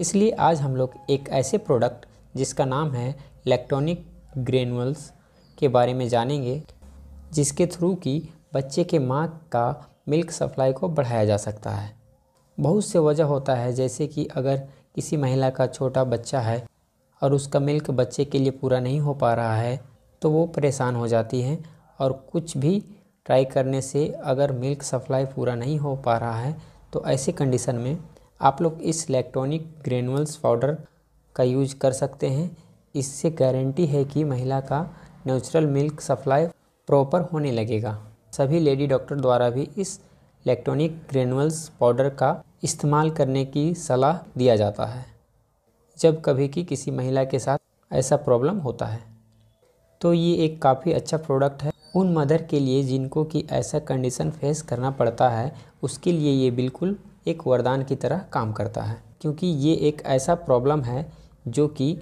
इसलिए आज हम लोग एक ऐसे प्रोडक्ट जिसका नाम है इलेक्ट्रॉनिक ग्रेनुअल्स के बारे में जानेंगे जिसके थ्रू कि बच्चे के माँ का मिल्क सप्लाई को बढ़ाया जा सकता है बहुत से वजह होता है जैसे कि अगर किसी महिला का छोटा बच्चा है और उसका मिल्क बच्चे के लिए पूरा नहीं हो पा रहा है तो वो परेशान हो जाती हैं और कुछ भी ट्राई करने से अगर मिल्क सप्लाई पूरा नहीं हो पा रहा है तो ऐसे कंडीशन में आप लोग इस इलेक्ट्रॉनिक ग्रेनुअल्स पाउडर का यूज कर सकते हैं इससे गारंटी है कि महिला का नेचुरल मिल्क सप्लाई प्रॉपर होने लगेगा सभी लेडी डॉक्टर द्वारा भी इस इलेक्ट्रॉनिक ग्रेनुअल्स पाउडर का इस्तेमाल करने की सलाह दिया जाता है जब कभी कि किसी महिला के साथ ऐसा प्रॉब्लम होता है तो ये एक काफ़ी अच्छा प्रोडक्ट है उन मदर के लिए जिनको कि ऐसा कंडीशन फेस करना पड़ता है उसके लिए ये बिल्कुल एक वरदान की तरह काम करता है क्योंकि ये एक ऐसा प्रॉब्लम है जो कि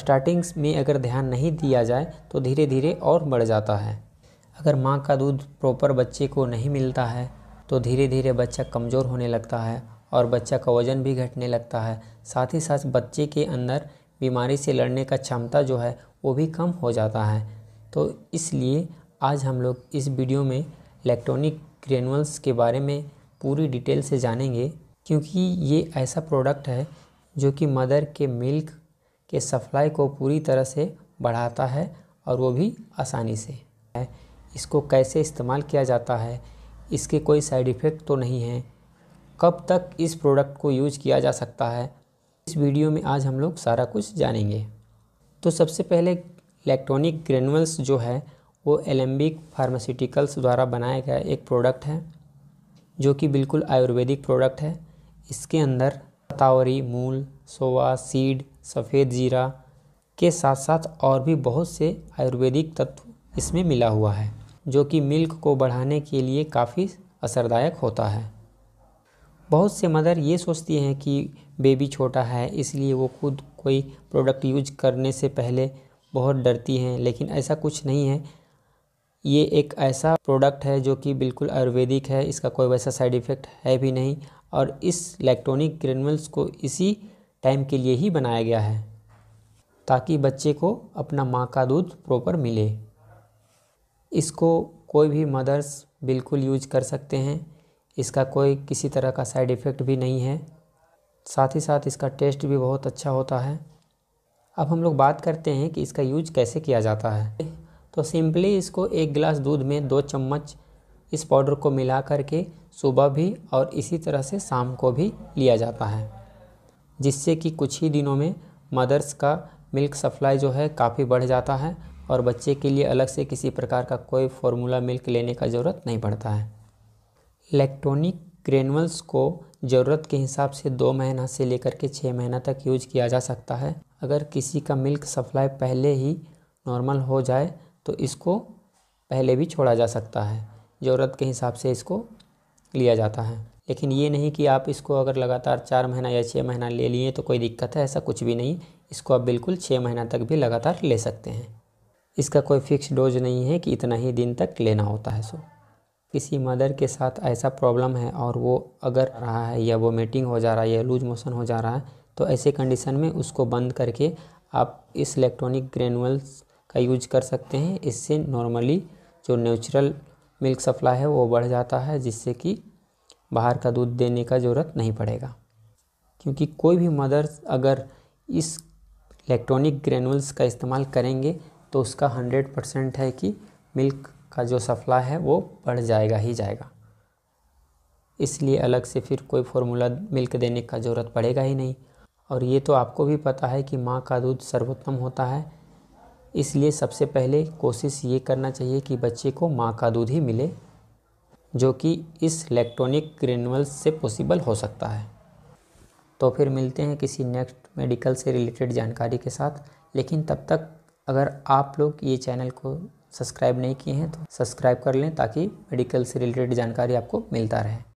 स्टार्टिंग्स में अगर ध्यान नहीं दिया जाए तो धीरे धीरे और बढ़ जाता है अगर माँ का दूध प्रॉपर बच्चे को नहीं मिलता है तो धीरे धीरे बच्चा कमज़ोर होने लगता है और बच्चा का वज़न भी घटने लगता है साथ ही साथ बच्चे के अंदर बीमारी से लड़ने का क्षमता जो है वो भी कम हो जाता है तो इसलिए आज हम लोग इस वीडियो में इलेक्ट्रॉनिक ग्रेनुअल्स के बारे में पूरी डिटेल से जानेंगे क्योंकि ये ऐसा प्रोडक्ट है जो कि मदर के मिल्क के सप्लाई को पूरी तरह से बढ़ाता है और वो भी आसानी से इसको कैसे इस्तेमाल किया जाता है इसके कोई साइड इफ़ेक्ट तो नहीं है कब तक इस प्रोडक्ट को यूज किया जा सकता है इस वीडियो में आज हम लोग सारा कुछ जानेंगे तो सबसे पहले इलेक्ट्रॉनिक ग्रेनुअल्स जो है वो एलम्बिक फार्मास्यूटिकल्स द्वारा बनाया गया एक प्रोडक्ट है जो कि बिल्कुल आयुर्वेदिक प्रोडक्ट है इसके अंदर तावरी मूल सोवा सीड सफ़ेद ज़ीरा के साथ साथ और भी बहुत से आयुर्वेदिक तत्व इसमें मिला हुआ है जो कि मिल्क को बढ़ाने के लिए काफ़ी असरदायक होता है बहुत से मदर ये सोचती हैं कि बेबी छोटा है इसलिए वो खुद कोई प्रोडक्ट यूज करने से पहले बहुत डरती हैं लेकिन ऐसा कुछ नहीं है ये एक ऐसा प्रोडक्ट है जो कि बिल्कुल आयुर्वेदिक है इसका कोई वैसा साइड इफ़ेक्ट है भी नहीं और इस इलेक्ट्रॉनिक ग्रेनुअल्स को इसी टाइम के लिए ही बनाया गया है ताकि बच्चे को अपना माँ का दूध प्रॉपर मिले इसको कोई भी मदर्स बिल्कुल यूज कर सकते हैं इसका कोई किसी तरह का साइड इफ़ेक्ट भी नहीं है साथ ही साथ इसका टेस्ट भी बहुत अच्छा होता है अब हम लोग बात करते हैं कि इसका यूज कैसे किया जाता है तो सिंपली इसको एक गिलास दूध में दो चम्मच इस पाउडर को मिला करके सुबह भी और इसी तरह से शाम को भी लिया जाता है जिससे कि कुछ ही दिनों में मदर्स का मिल्क सप्लाई जो है काफ़ी बढ़ जाता है और बच्चे के लिए अलग से किसी प्रकार का कोई फॉर्मूला मिल्क लेने का ज़रूरत नहीं पड़ता है इलेक्ट्रॉनिक ग्रेनुल्स को ज़रूरत के हिसाब से दो महीना से लेकर के छः महीना तक यूज किया जा सकता है अगर किसी का मिल्क सप्लाई पहले ही नॉर्मल हो जाए तो इसको पहले भी छोड़ा जा सकता है ज़रूरत के हिसाब से इसको लिया जाता है लेकिन ये नहीं कि आप इसको अगर लगातार चार महीना या छः महीना ले लिए तो कोई दिक्कत है ऐसा कुछ भी नहीं इसको आप बिल्कुल छः महीना तक भी लगातार ले सकते हैं इसका कोई फिक्स डोज नहीं है कि इतना ही दिन तक लेना होता है सो किसी मदर के साथ ऐसा प्रॉब्लम है और वो अगर रहा है या वो मीटिंग हो जा रहा है या लूज मोशन हो जा रहा है तो ऐसे कंडीशन में उसको बंद करके आप इस इलेक्ट्रॉनिक ग्रेनुअल्स का यूज कर सकते हैं इससे नॉर्मली जो नेचुरल मिल्क सप्लाई है वो बढ़ जाता है जिससे कि बाहर का दूध देने का ज़रूरत नहीं पड़ेगा क्योंकि कोई भी मदर्स अगर इस इलेक्ट्रॉनिक ग्रेनुल्स का इस्तेमाल करेंगे तो उसका हंड्रेड परसेंट है कि मिल्क का जो सप्लाई है वो बढ़ जाएगा ही जाएगा इसलिए अलग से फिर कोई फार्मूला मिल्क देने का ज़रूरत पड़ेगा ही नहीं और ये तो आपको भी पता है कि माँ का दूध सर्वोत्तम होता है इसलिए सबसे पहले कोशिश ये करना चाहिए कि बच्चे को माँ का दूध ही मिले जो कि इस इलेक्ट्रॉनिक ग्रेनुअल से पॉसिबल हो सकता है तो फिर मिलते हैं किसी नेक्स्ट मेडिकल से रिलेटेड जानकारी के साथ लेकिन तब तक अगर आप लोग ये चैनल को सब्सक्राइब नहीं किए हैं तो सब्सक्राइब कर लें ताकि मेडिकल से रिलेटेड जानकारी आपको मिलता रहे